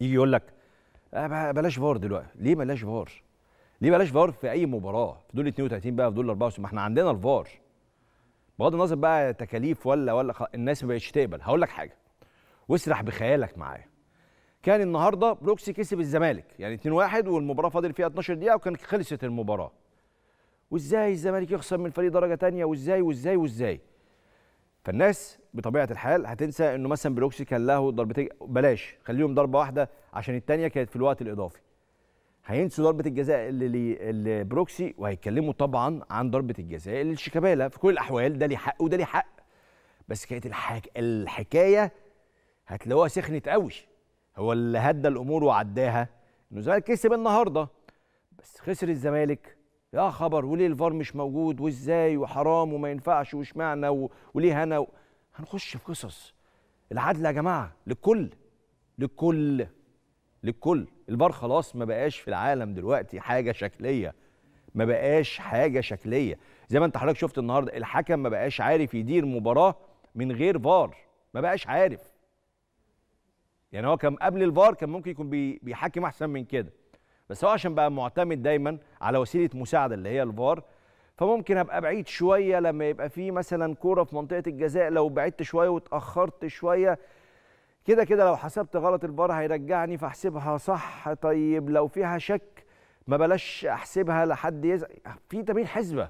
يجي يقول لك آه، بلاش فار دلوقتي ليه بلاش فار ليه بلاش فار في اي مباراه في دول 32 بقى في دول 64 ما احنا عندنا الفار بغض النظر بقى تكاليف ولا ولا الناس ما بقتش تقبل هقول لك حاجه واسرح بخيالك معايا كان النهارده بروكسي كسب الزمالك يعني 2-1 والمباراه فاضل فيها 12 دقيقه وكان خلصت المباراه وازاي الزمالك يخسر من فريق درجه ثانيه وازاي وازاي وازاي فالناس بطبيعه الحال هتنسى انه مثلا بلوكسي كان له ضربتين بلاش خليهم ضربه واحده عشان الثانيه كانت في الوقت الاضافي هينسوا ضربه الجزاء اللي لبروكسي وهيتكلموا طبعا عن ضربه الجزاء للشيكابالا في كل الاحوال ده ليه حق وده ليه حق بس كانت الحك... الحكايه هتلاقوها سخنت قوي هو اللي هدى الامور وعداها انه الزمالك كسب النهارده بس خسر الزمالك يا خبر وليه الفار مش موجود وازاي وحرام وما ينفعش واشمعنى وليه هنا و... هنخش في قصص العدل يا جماعه للكل للكل للكل الفار خلاص ما بقاش في العالم دلوقتي حاجه شكليه ما بقاش حاجه شكليه زي ما انت حضرتك شفت النهارده الحكم ما بقاش عارف يدير مباراه من غير فار ما بقاش عارف يعني هو كان قبل الفار كان ممكن يكون بيحكم احسن من كده بس هو عشان بقى معتمد دايما على وسيله مساعده اللي هي الفار فممكن ابقى بعيد شويه لما يبقى في مثلا كوره في منطقه الجزاء لو بعدت شويه واتاخرت شويه كده كده لو حسبت غلط الفار هيرجعني فاحسبها صح طيب لو فيها شك ما بلاش احسبها لحد يز... في تمرين حسبه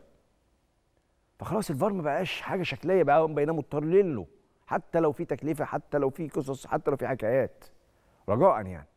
فخلاص الفار ما بقاش حاجه شكليه بقى بقينا مضطرين له حتى لو في تكلفه حتى لو في قصص حتى لو في حكايات رجاء يعني